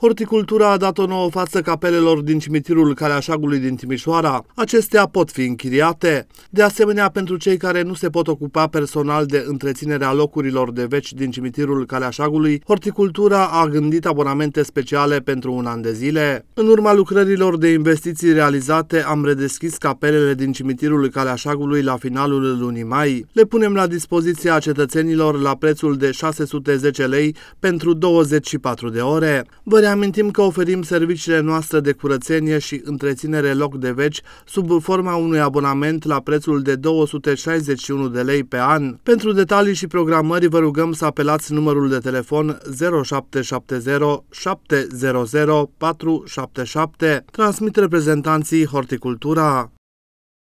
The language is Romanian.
Horticultura a dat o nouă față capelelor din cimitirul Caleașagului din Timișoara. Acestea pot fi închiriate. De asemenea, pentru cei care nu se pot ocupa personal de întreținerea locurilor de veci din cimitirul Caleașagului, Horticultura a gândit abonamente speciale pentru un an de zile. În urma lucrărilor de investiții realizate, am redeschis capelele din cimitirul Caleașagului la finalul lunii mai. Le punem la dispoziția cetățenilor la prețul de 610 lei pentru 24 de ore. Vă reamintim amintim că oferim serviciile noastre de curățenie și întreținere loc de veci sub forma unui abonament la prețul de 261 de lei pe an. Pentru detalii și programări vă rugăm să apelați numărul de telefon 0770 700 477. Transmit reprezentanții Horticultura.